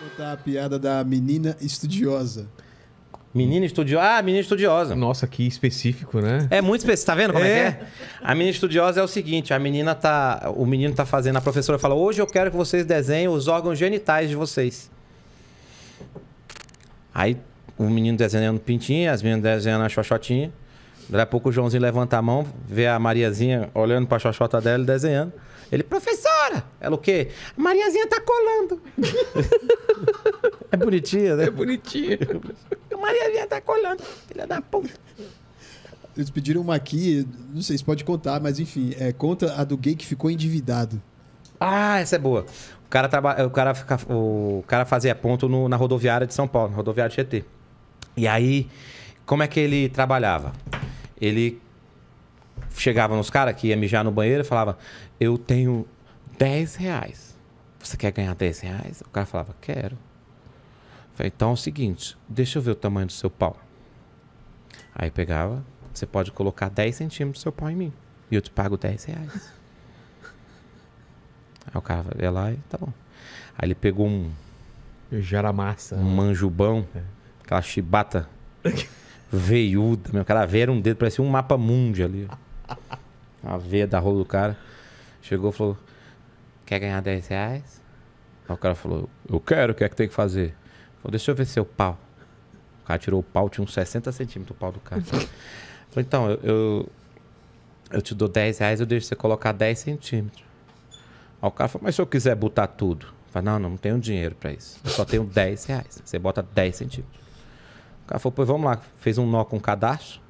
Contar a piada da menina estudiosa. Menina estudiosa. Ah, menina estudiosa. Nossa, que específico, né? É muito específico. Tá vendo como é. é, que é? A menina estudiosa é o seguinte: a menina tá. O menino tá fazendo. A professora fala: hoje eu quero que vocês desenhem os órgãos genitais de vocês. Aí o menino desenhando pintinha, as meninas desenhando a xoxotinha. Daí a pouco o Joãozinho levanta a mão, vê a Mariazinha olhando pra xoxota dela e desenhando. Ele, professora! Ela o quê? A Mariazinha tá colando. é bonitinha, né? É bonitinha. A Mariazinha tá colando, filha da puta. Eles pediram uma aqui, não sei se pode contar, mas enfim, é, conta a do gay que ficou endividado. Ah, essa é boa. O cara, traba... o cara, fica... o cara fazia ponto no... na rodoviária de São Paulo, na rodoviária de GT. E aí, como é que ele trabalhava? Ele chegava nos caras que ia mijar no banheiro e falava: Eu tenho 10 reais. Você quer ganhar 10 reais? O cara falava: Quero. falei, então é o seguinte: deixa eu ver o tamanho do seu pau. Aí pegava: Você pode colocar 10 centímetros do seu pau em mim. E eu te pago 10 reais. Aí o cara ia lá e tá bom. Aí ele pegou um. Jaramassa. Um né? manjubão. É. Aquela chibata. veiuda, meu. Cada veia era um dedo, parecia um mapa mundi ali. A veia da rola do cara. Chegou e falou: Quer ganhar 10 reais? Aí o cara falou: Eu quero, o que é que tem que fazer? Falou, Deixa eu ver seu pau. O cara tirou o pau, tinha uns 60 centímetros o pau do cara. falou: Então, eu, eu, eu, te dou 10 reais, eu deixo você colocar 10 centímetros. Aí o cara falou: Mas se eu quiser botar tudo? Falei, não, não, não tenho dinheiro para isso. Eu só tenho 10 reais. Você bota 10 centímetros. O cara falou, pois vamos lá. Fez um nó com o cadastro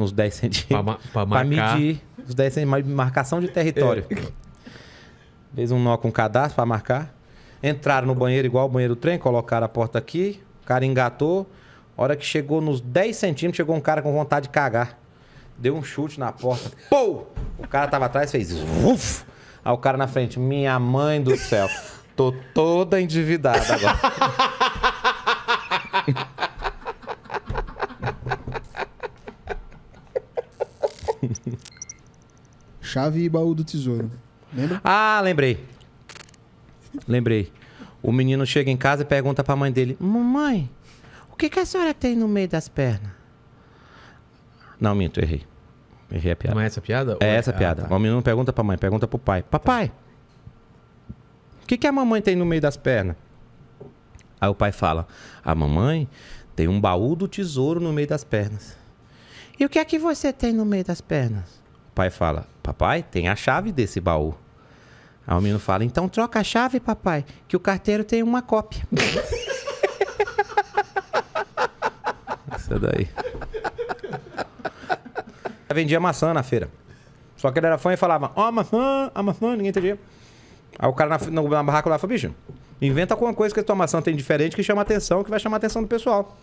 nos 10 centímetros. Para ma medir os 10 centímetros, marcação de território. É. Fez um nó com cadastro para marcar. Entraram no banheiro igual o banheiro do trem, colocaram a porta aqui, o cara engatou. A hora que chegou nos 10 centímetros, chegou um cara com vontade de cagar. Deu um chute na porta. Pou! O cara tava atrás fez. Uf! Aí o cara na frente, minha mãe do céu. Tô toda endividada agora. Chave e baú do tesouro. Lembra? Ah, lembrei. Lembrei. O menino chega em casa e pergunta pra mãe dele: Mamãe, o que, que a senhora tem no meio das pernas? Não, minto, errei. Errei a piada. Não é essa piada? É, é essa a ah, piada. Ah, tá. O menino pergunta pra mãe, pergunta pro pai: Papai, tá. o que, que a mamãe tem no meio das pernas? Aí o pai fala: A mamãe tem um baú do tesouro no meio das pernas. E o que é que você tem no meio das pernas? O pai fala: Papai, tem a chave desse baú. Aí o menino fala: Então troca a chave, papai, que o carteiro tem uma cópia. Essa daí. Eu vendia maçã na feira. Só que ele era fã e falava: Ó, oh, maçã, a maçã, ninguém entendia. Aí o cara na, na barraca lá falou: Bicho, inventa alguma coisa que a tua maçã tem diferente que chama atenção, que vai chamar a atenção do pessoal.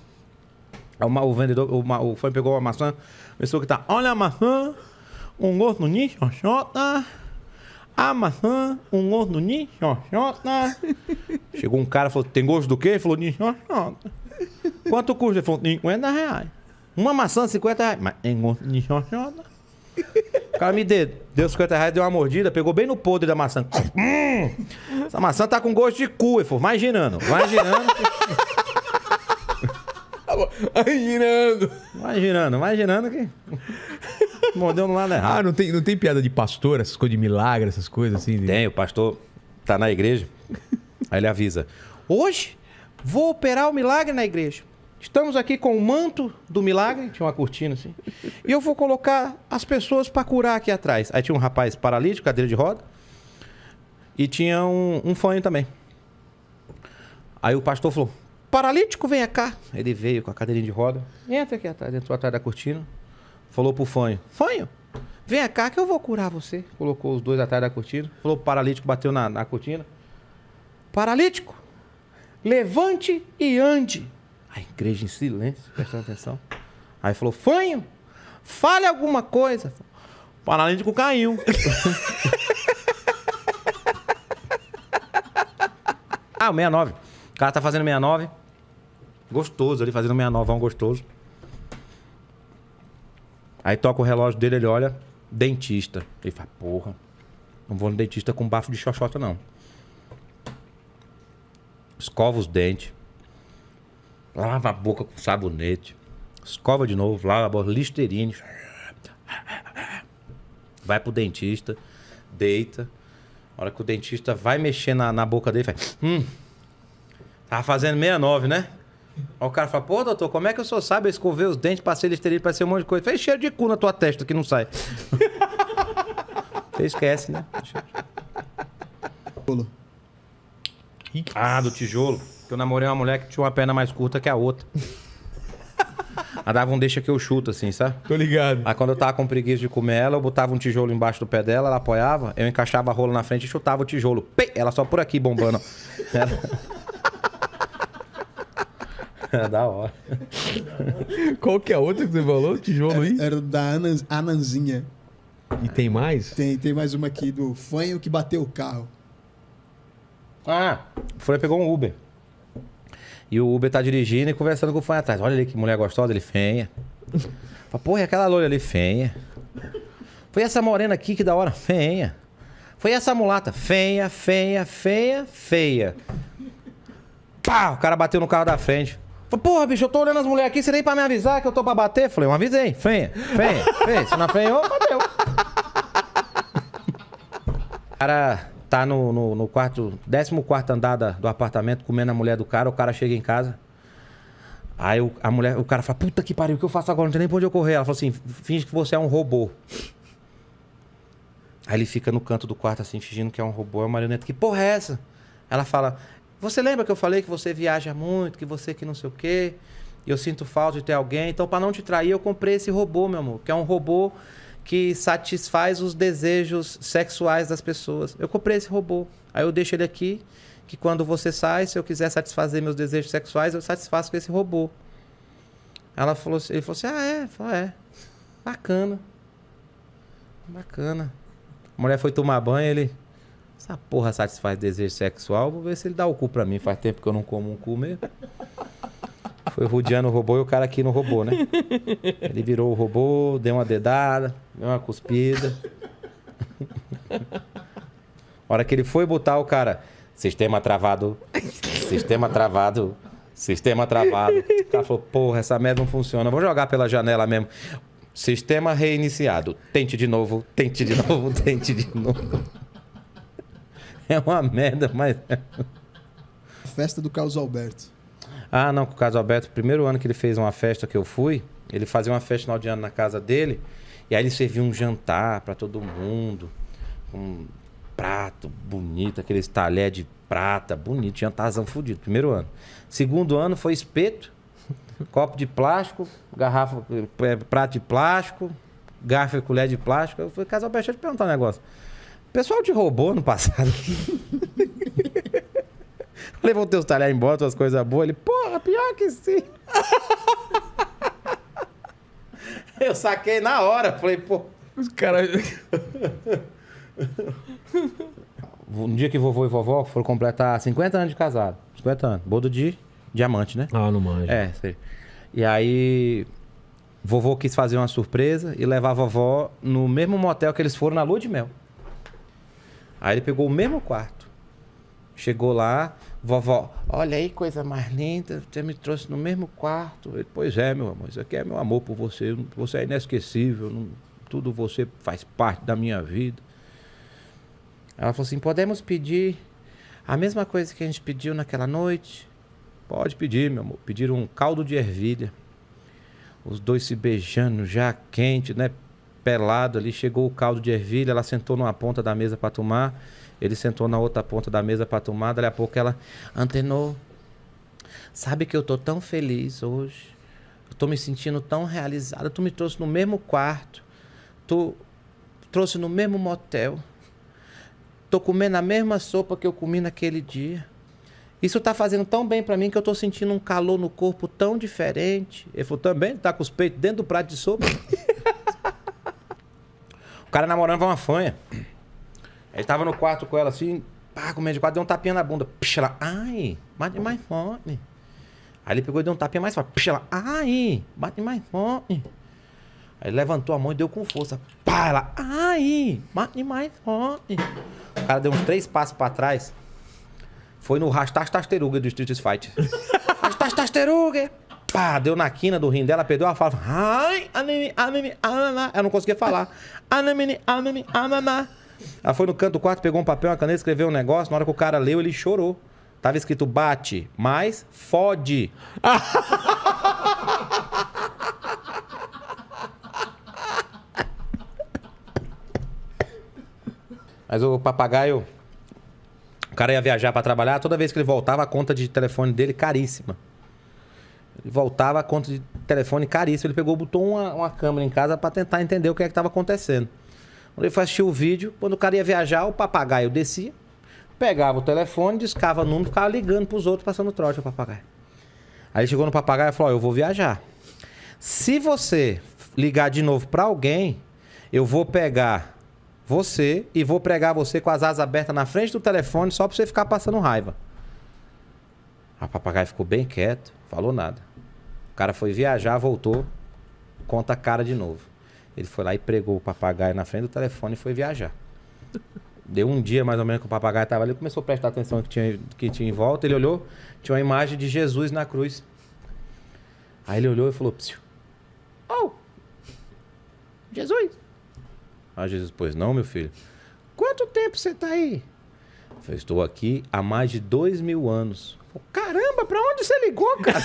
Aí o, o vendedor, o, o fã pegou a maçã, pensou que tá: Olha a maçã um gosto no ninho, xoxota. A maçã, um gosto no ninho xoxota. Chegou um cara e falou, tem gosto do quê? Ele falou, ninho xoxota. Quanto custa? Ele falou, 50 reais. Uma maçã, 50 reais. Mas tem gosto de xoxota. O cara me deu, deu 50 reais, deu uma mordida, pegou bem no podre da maçã. Hum, essa maçã tá com gosto de cu. Ele falou, imaginando imaginando tá imaginando imaginando que... Mordeu no lado errado. Ah, não tem, não tem piada de pastor, essas coisas de milagre, essas coisas assim? De... Tem, o pastor tá na igreja, aí ele avisa. Hoje vou operar o milagre na igreja. Estamos aqui com o manto do milagre, tinha uma cortina assim. E eu vou colocar as pessoas para curar aqui atrás. Aí tinha um rapaz paralítico, cadeira de roda, e tinha um, um fanho também. Aí o pastor falou: Paralítico, venha cá. Ele veio com a cadeirinha de roda, entra aqui atrás, entrou atrás da cortina. Falou pro Fanho: Fanho, vem cá que eu vou curar você. Colocou os dois atrás da cortina. Falou pro paralítico, bateu na, na cortina. Paralítico, levante e ande. A igreja em silêncio, prestando atenção. Aí falou: Fanho, fale alguma coisa. O paralítico caiu. ah, o 69. O cara tá fazendo 69. Gostoso ali, fazendo 69, é um gostoso. Aí toca o relógio dele, ele olha, dentista. Ele fala, porra, não vou no dentista com bafo de xoxota, não. Escova os dentes. Lava a boca com sabonete. Escova de novo, lava a boca, listerine. Vai pro dentista, deita. A hora que o dentista vai mexer na, na boca dele, faz. Hum. Tava fazendo 69, né? Aí o cara fala, pô, doutor, como é que o senhor sabe? Eu escovei os dentes, passei listerina, passei um monte de coisa. Fez cheiro de cu na tua testa que não sai. Você esquece, né? Tijolo. Ah, do tijolo. Que eu namorei uma mulher que tinha uma perna mais curta que a outra. Ela dava um deixa que eu chuto, assim, sabe? Tô ligado. Aí quando eu tava com preguiça de comer ela, eu botava um tijolo embaixo do pé dela, ela apoiava, eu encaixava a rola na frente e chutava o tijolo. Pei! Ela só por aqui bombando. Ela... da hora. Qual que é a outra que você falou? Tijolo aí? Era, era da Anan, Ananzinha. E tem mais? Tem, tem mais uma aqui do fanho que bateu o carro. Ah, foi pegou um Uber. E o Uber tá dirigindo e conversando com o fanho atrás. Olha ali que mulher gostosa, ele fenha. Fala, porra, e aquela loira ali fenha. Foi essa morena aqui que da hora, fenha. Foi essa mulata, fenha, fenha, feia, feia. Pá, o cara bateu no carro da frente porra, bicho, eu tô olhando as mulheres aqui, você nem pra me avisar que eu tô pra bater? Falei, eu avisei, feia, feia, feia. Se não feia, bateu. O cara tá no, no, no quarto, 14 andada do apartamento, comendo a mulher do cara, o cara chega em casa. Aí o, a mulher, o cara fala, puta que pariu, o que eu faço agora? Não tem nem pra onde eu correr. Ela fala assim, finge que você é um robô. Aí ele fica no canto do quarto assim, fingindo que é um robô, é uma marioneta. Que porra é essa? Ela fala, você lembra que eu falei que você viaja muito, que você que não sei o quê, e eu sinto falta de ter alguém. Então, para não te trair, eu comprei esse robô, meu amor, que é um robô que satisfaz os desejos sexuais das pessoas. Eu comprei esse robô. Aí eu deixo ele aqui, que quando você sai, se eu quiser satisfazer meus desejos sexuais, eu satisfaço com esse robô. Ela falou, ele falou assim: "Ah, é, falou, ah, é. Bacana. Bacana." A mulher foi tomar banho, ele essa porra satisfaz desejo sexual, vou ver se ele dá o cu pra mim. Faz tempo que eu não como um cu mesmo. Foi rodeando o robô e o cara aqui no robô, né? Ele virou o robô, deu uma dedada, deu uma cuspida. A hora que ele foi botar o cara, sistema travado, sistema travado, sistema travado. O cara falou, porra, essa merda não funciona, vou jogar pela janela mesmo. Sistema reiniciado. Tente de novo, tente de novo, tente de novo. É uma merda, mas. Festa do Carlos Alberto. Ah, não, com o Carlos Alberto, primeiro ano que ele fez uma festa que eu fui, ele fazia uma festa final de ano na casa dele, e aí ele serviu um jantar para todo mundo, um prato bonito, aqueles talher de prata, bonito, jantarzão fudido, primeiro ano. Segundo ano foi espeto, copo de plástico, garrafa, eh, prato de plástico, garfo e colher de plástico. Eu fui, Carlos Alberto, deixa eu te perguntar um negócio pessoal te roubou no passado. Levou teus talhares embora, tuas coisas boas. Ele, porra, pior que sim. Eu saquei na hora. Falei, pô. Os caras. no dia que vovô e vovó foram completar 50 anos de casado. 50 anos. Bodo de diamante, né? Ah, não manja. É, sei. E aí, vovô quis fazer uma surpresa e levar a vovó no mesmo motel que eles foram na lua de mel. Aí ele pegou o mesmo quarto. Chegou lá, vovó, olha aí, coisa mais linda, você me trouxe no mesmo quarto. Ele, pois é, meu amor, isso aqui é meu amor por você, você é inesquecível, não, tudo você faz parte da minha vida. Ela falou assim: podemos pedir a mesma coisa que a gente pediu naquela noite? Pode pedir, meu amor. Pediram um caldo de ervilha. Os dois se beijando já quente, né? pelado ali, chegou o caldo de ervilha, ela sentou numa ponta da mesa para tomar, ele sentou na outra ponta da mesa para tomar, Daí a pouco ela, Antenor, sabe que eu tô tão feliz hoje, eu tô me sentindo tão realizada, tu me trouxe no mesmo quarto, tu trouxe no mesmo motel, tô comendo a mesma sopa que eu comi naquele dia, isso tá fazendo tão bem para mim que eu tô sentindo um calor no corpo tão diferente. Ele falou, também? Tá com os peitos dentro do prato de sopa? O cara namorando vai uma fanha. Ele tava no quarto com ela assim, pá, com medo de quarto, deu um tapinha na bunda. Pixa, ela, ai, bate mais forte. Aí ele pegou e deu um tapinha mais forte. Pixa, ela, ai, bate mais forte. Aí ele levantou a mão e deu com força. Pá, ela, ai, bate mais forte. O cara deu uns três passos pra trás. Foi no rastar tasteruga do Street Fight. rastar tasteruga pá, deu na quina do rim dela, perdeu a fala. Ai, anani, anani, ananá. Ela não conseguia falar. Anamini, anani, ananá. Ela foi no canto do quarto, pegou um papel, uma caneta, escreveu um negócio. Na hora que o cara leu, ele chorou. Tava escrito bate, mas fode. mas o papagaio. O cara ia viajar para trabalhar, toda vez que ele voltava, a conta de telefone dele caríssima. Ele voltava a conta de telefone caríssimo. Ele pegou, botou uma, uma câmera em casa para tentar entender o que é que estava acontecendo. Quando ele foi assistir o vídeo, quando o cara ia viajar, o papagaio descia, pegava o telefone, discava o número, ficava ligando para os outros, passando trote ao papagaio. Aí ele chegou no papagaio e falou: oh, Eu vou viajar. Se você ligar de novo para alguém, eu vou pegar você e vou pregar você com as asas abertas na frente do telefone só para você ficar passando raiva. A papagaio ficou bem quieto, falou nada cara foi viajar, voltou, conta a cara de novo. Ele foi lá e pregou o papagaio na frente do telefone e foi viajar. Deu um dia mais ou menos que o papagaio estava ali, começou a prestar atenção que tinha, que tinha em volta. Ele olhou, tinha uma imagem de Jesus na cruz. Aí ele olhou e falou: Psiu, oh, Jesus. Ah, Jesus, pois não, meu filho. Quanto tempo você está aí? Eu estou aqui há mais de dois mil anos. Caramba, pra onde você ligou, cara?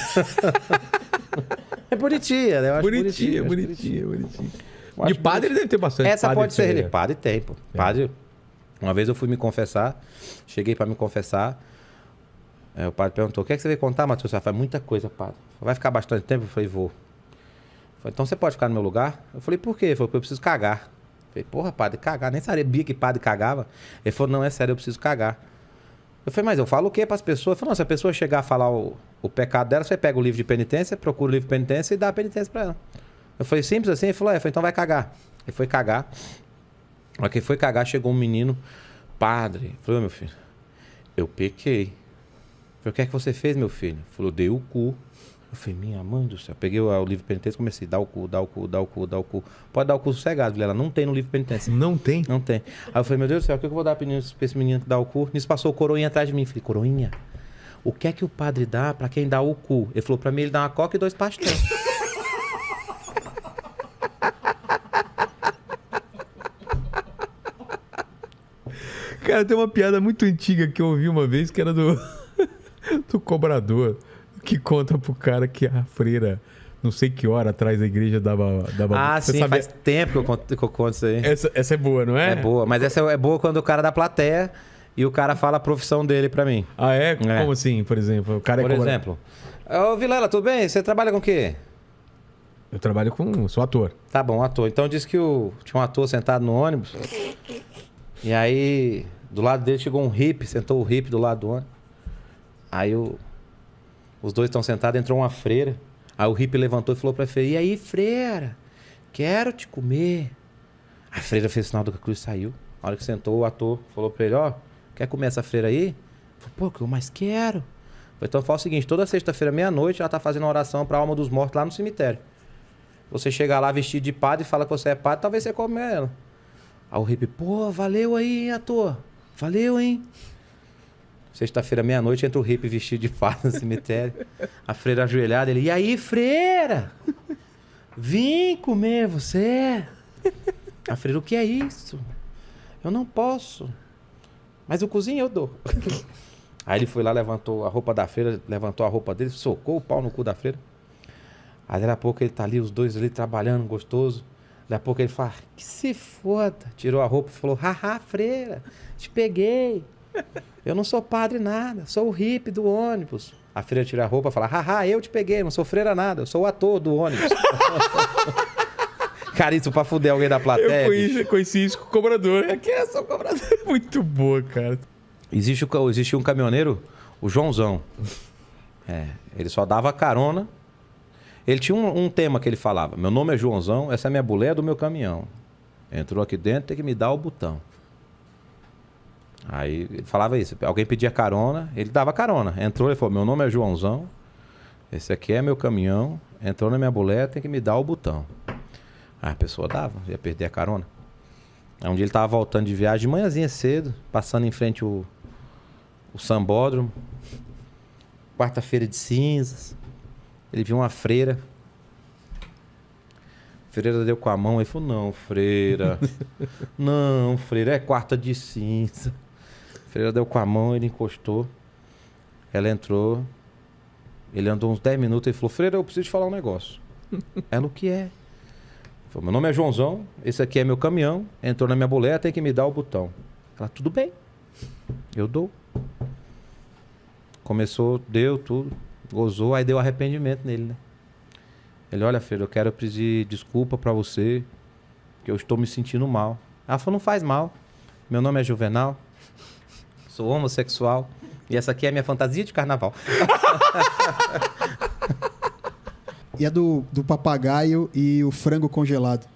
é bonitinha, né? Eu acho bonitinha, bonitinha, bonitinha. bonitinha. bonitinha. De padre deve ter bastante. Essa padre pode ser ele. É. Padre tem, pô. É. Padre. Uma vez eu fui me confessar, cheguei para me confessar. É, o padre perguntou: O que, é que você veio contar, Matheus? falei: ah, muita coisa, padre. Vai ficar bastante tempo? Eu falei: Vou. falei, então você pode ficar no meu lugar? Eu falei: Por quê? Ele falou: Porque eu preciso cagar. Eu falei: Porra, padre, cagar. Nem sabia que padre cagava. Ele falou: Não, é sério, eu preciso cagar. Eu falei, mas eu falo o quê para as pessoas? Eu falei, não, se a pessoa chegar a falar o, o pecado dela, você pega o livro de penitência, procura o livro de penitência e dá a penitência para ela. Eu falei, simples assim? Ele falou, é, falei, então vai cagar. Ele foi cagar. mas que foi cagar, chegou um menino, padre. Eu falei, meu filho, eu pequei. falei, o que é que você fez, meu filho? Ele falou, dei o cu. Eu falei, minha mãe do céu. Peguei o, o livro penitência e comecei, dá o cu, dá o cu, dá o cu, dá o cu. Pode dar o cu sossegado, ela Não tem no livro penitência. Não tem? Não tem. Aí eu falei, meu Deus do céu, o que eu vou dar pra esse menino que dá o cu? Nisso passou o coroinha atrás de mim. Eu falei, coroinha, o que é que o padre dá pra quem dá o cu? Ele falou, pra mim ele dá uma coca e dois pastéis. Cara, tem uma piada muito antiga que eu ouvi uma vez que era do, do cobrador que conta pro cara que é a freira não sei que hora atrás da igreja dava. dava ah, você sim, faz tempo que eu, conto, que eu conto isso aí. Essa, essa, é boa, não é? É boa, mas essa é boa quando o cara é da plateia e o cara fala a profissão dele para mim. Ah, é? é? Como assim, por exemplo? O cara é por é exemplo, ô Vilela, tudo bem? Você trabalha com o quê? Eu trabalho com. sou ator. Tá bom, ator. Então disse que o, tinha um ator sentado no ônibus. E aí, do lado dele chegou um hippie, sentou o hippie do lado do ônibus. Aí o. Eu... Os dois estão sentados, entrou uma freira. Aí o hippie levantou e falou pra freira: E aí, freira, quero te comer. A freira fez sinal do cruz e saiu. Na hora que sentou, o ator falou pra ele: Ó, oh, quer comer essa freira aí? Falei, Pô, que eu mais quero. Falei, então fala o seguinte: toda sexta-feira, meia-noite, ela tá fazendo uma oração pra alma dos mortos lá no cemitério. Você chegar lá vestido de padre e fala que você é padre, talvez você come ela. Aí o hippie, pô, valeu aí, hein, ator. Valeu, hein? Sexta-feira, meia-noite, entra o hippie vestido de farda no cemitério. A freira ajoelhada, ele, e aí, freira? Vim comer você. A freira, o que é isso? Eu não posso. Mas o cozinho eu dou. Aí ele foi lá, levantou a roupa da freira, levantou a roupa dele, socou o pau no cu da freira. Aí daqui a pouco ele tá ali, os dois ali trabalhando, gostoso. Daqui a pouco ele fala, que se foda. Tirou a roupa e falou, haha, freira, te peguei. Eu não sou padre nada, sou o hippie do ônibus. A filha tira a roupa e fala: haha, eu te peguei, não sou freira nada, eu sou o ator do ônibus. Cara, isso pra fuder alguém da plateia. Eu conheci, conheci isso com o cobrador. Aqui é só o cobrador. Muito boa, cara. Existe, existe um caminhoneiro, o Joãozão. É, ele só dava carona. Ele tinha um, um tema que ele falava: Meu nome é Joãozão, essa é minha boleia do meu caminhão. Entrou aqui dentro, tem que me dar o botão. Aí ele falava isso. Alguém pedia carona, ele dava carona. Entrou, ele falou: Meu nome é Joãozão, esse aqui é meu caminhão. Entrou na minha boleta, tem que me dar o botão. Aí a pessoa dava, ia perder a carona. Aí um dia ele estava voltando de viagem, de manhãzinha cedo, passando em frente o, o sambódromo. Quarta-feira de cinzas. Ele viu uma freira. freira deu com a mão, e falou: Não, freira. não, freira, é quarta de cinza. Freira deu com a mão, ele encostou. Ela entrou. Ele andou uns 10 minutos e falou: Freira, eu preciso te falar um negócio. ela, o que é? Falou, meu nome é Joãozão, esse aqui é meu caminhão. Entrou na minha boleta, tem que me dar o botão. Ela, tudo bem. Eu dou. Começou, deu tudo, gozou, aí deu arrependimento nele, né? Ele, olha, Freira, eu quero pedir desculpa para você, que eu estou me sentindo mal. Ela falou, não faz mal. Meu nome é Juvenal, sou homossexual e essa aqui é a minha fantasia de carnaval. e a do, do papagaio e o frango congelado.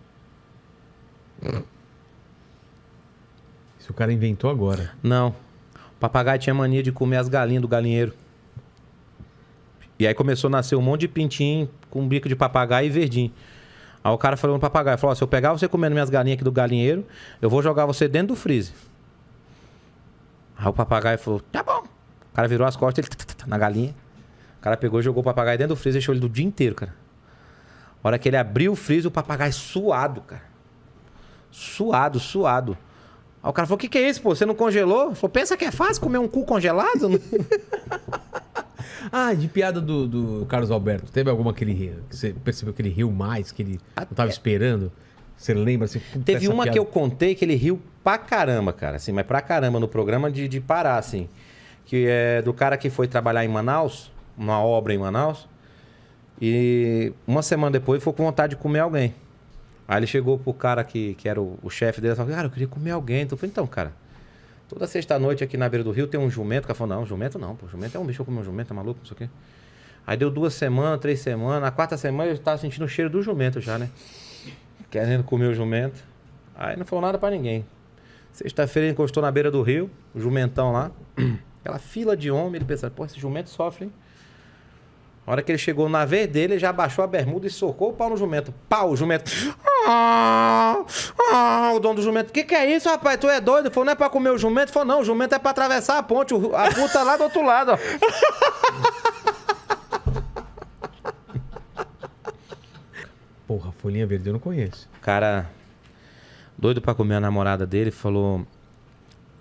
Isso o cara inventou agora. Não. O papagaio tinha mania de comer as galinhas do galinheiro. E aí começou a nascer um monte de pintinho com bico de papagaio e verdinho. Aí o cara falou no papagaio, falou, oh, se eu pegar você comendo minhas galinhas aqui do galinheiro, eu vou jogar você dentro do freezer. Aí o papagaio falou: tá bom. O cara virou as costas, ele na galinha. O cara pegou, jogou o papagaio dentro do freezer, deixou ele do dia inteiro, cara. A hora que ele abriu o freezer, o papagaio é suado, cara. Suado, suado. Aí o cara falou: o que, que é isso, pô? Você não congelou? Ele falou: pensa que é fácil comer um cu congelado? ah, de piada do, do, Carlos Alberto. Teve alguma que ele riu? você percebeu que ele riu mais, que ele não tava esperando? Você lembra? Você, assim, Teve uma piada... que eu contei que ele riu pra caramba, cara. Assim, mas pra caramba no programa de, de parar, assim. Que é do cara que foi trabalhar em Manaus, uma obra em Manaus. E uma semana depois foi com vontade de comer alguém. Aí ele chegou pro cara que, que era o, o chefe dele e falou: Cara, eu queria comer alguém. Então eu falei: Então, cara, toda sexta-noite aqui na beira do rio tem um jumento. O cara falou: Não, jumento não, pô, jumento é um bicho, eu comi um jumento, é maluco, não sei o quê. Aí deu duas semanas, três semanas. Na quarta semana eu tava sentindo o cheiro do jumento já, né? Querendo comer o jumento. Aí não falou nada para ninguém. Sexta-feira ele encostou na beira do rio, o jumentão lá. Aquela fila de homem, ele pensava, pô, esse jumento sofre, hein? A hora que ele chegou na vez dele, ele já abaixou a bermuda e socou o pau no jumento. Pau, o jumento. Ah, ah, o dono do jumento. Que que é isso, rapaz? Tu é doido? Falou, não é pra comer o jumento? Falou, não, o jumento é pra atravessar a ponte. A puta lá do outro lado, ó. Porra, folhinha verde eu não conheço. Cara, doido para comer a namorada dele, falou: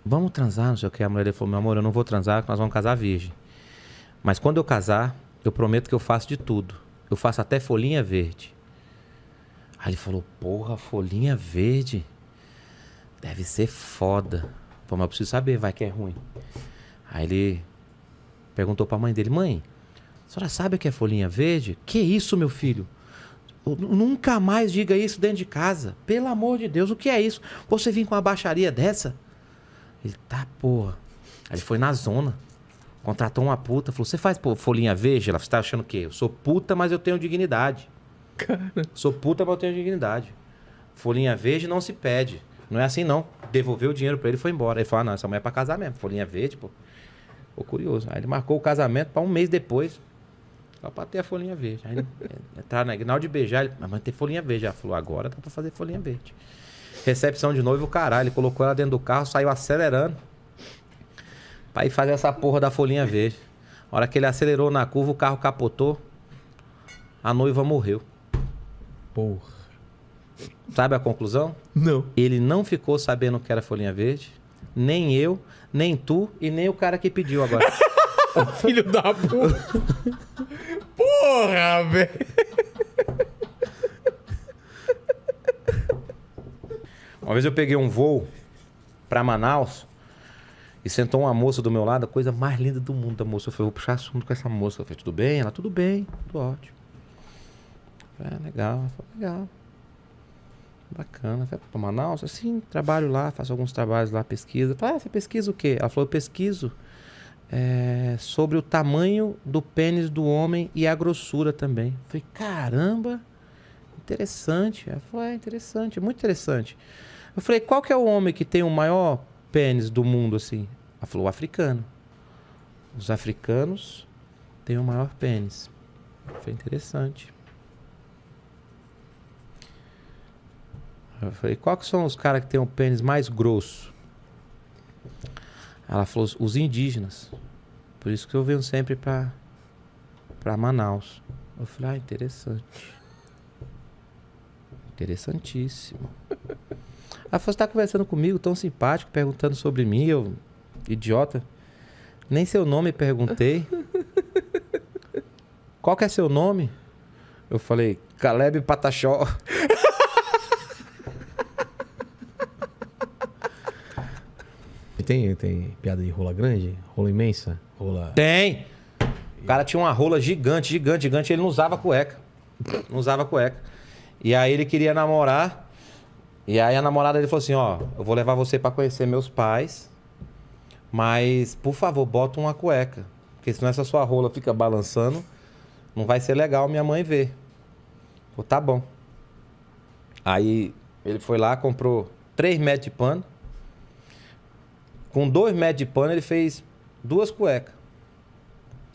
Vamos transar, não sei o que. A mulher dele falou: Meu amor, eu não vou transar, nós vamos casar virgem. Mas quando eu casar, eu prometo que eu faço de tudo. Eu faço até folhinha verde. Aí ele falou: Porra, folhinha verde? Deve ser foda. Pô, mas eu preciso saber, vai que é ruim. Aí ele perguntou pra mãe dele: Mãe, a senhora sabe o que é folhinha verde? Que isso, meu filho? Nunca mais diga isso dentro de casa. Pelo amor de Deus, o que é isso? Você vir com uma baixaria dessa? Ele tá, porra. Aí ele foi na zona. Contratou uma puta, falou: Você faz pô, folhinha verde? Ela, você tá achando o quê? Eu sou puta, mas eu tenho dignidade. Cara. Sou puta, mas eu tenho dignidade. Folhinha verde não se pede. Não é assim, não. Devolveu o dinheiro para ele e foi embora. Ele falou: ah, não, essa mulher é pra casar mesmo. Folhinha verde, pô. Ficou curioso. Aí ele marcou o casamento para um mês depois. Só para ter a folhinha verde. Aí, entrar na, na de beijar, ele, mas ter folhinha verde. Ela falou, agora dá para fazer folhinha verde. Recepção de noivo, caralho. Ele colocou ela dentro do carro, saiu acelerando. Pra ir fazer essa porra da folhinha verde. A hora que ele acelerou na curva, o carro capotou. A noiva morreu. Porra. Sabe a conclusão? Não. Ele não ficou sabendo o que era folhinha verde. Nem eu, nem tu e nem o cara que pediu agora. Filho da puta. Porra, velho. Uma vez eu peguei um voo para Manaus e sentou uma moça do meu lado, a coisa mais linda do mundo da moça. Eu falei, vou puxar assunto com essa moça. Eu falei, tudo bem? Ela, tudo bem, tudo ótimo. é, legal. falei, legal. Bacana. Vai para Manaus? Assim, trabalho lá, faço alguns trabalhos lá, pesquisa. falei, ah, você pesquisa o quê? Ela falou, eu pesquiso é, sobre o tamanho do pênis do homem e a grossura também. Eu falei, caramba, interessante. Ela falou, é interessante, é muito interessante. Eu falei, qual que é o homem que tem o maior pênis do mundo, assim? Ela falou, o africano. Os africanos têm o maior pênis. Foi interessante. Eu falei, qual que são os caras que têm o pênis mais grosso? Ela falou os indígenas. Por isso que eu venho sempre para para Manaus. Eu falei, ah, interessante. Interessantíssimo. Ela falou, você tá conversando comigo, tão simpático, perguntando sobre mim, eu, idiota. Nem seu nome perguntei. Qual que é seu nome? Eu falei, Caleb Pataxó. Tem, tem piada de rola grande? Rola imensa? Rola. Tem! O cara tinha uma rola gigante, gigante, gigante. Ele não usava cueca. Não usava cueca. E aí ele queria namorar. E aí a namorada dele falou assim: Ó, eu vou levar você para conhecer meus pais. Mas, por favor, bota uma cueca. Porque senão essa sua rola fica balançando. Não vai ser legal minha mãe ver. Falei, tá bom. Aí ele foi lá, comprou 3 metros de pano com dois metros de pano, ele fez duas cuecas.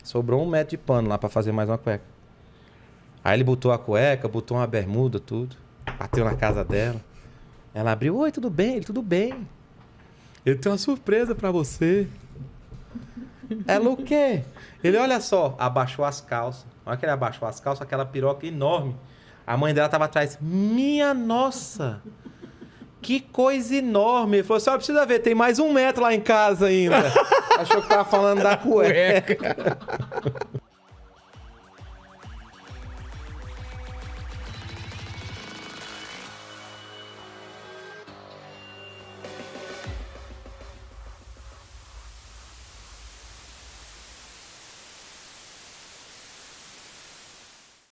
Sobrou um metro de pano lá para fazer mais uma cueca. Aí ele botou a cueca, botou uma bermuda, tudo. Bateu na casa dela. Ela abriu: Oi, tudo bem? Ele, tudo bem. Eu tenho uma surpresa para você. Ela o quê? Ele, olha só, abaixou as calças. Olha que ele abaixou as calças, aquela piroca enorme. A mãe dela tava atrás. Minha nossa! que coisa enorme. Ele falou assim: precisa ver, tem mais um metro lá em casa ainda. Achou que tava falando da cueca.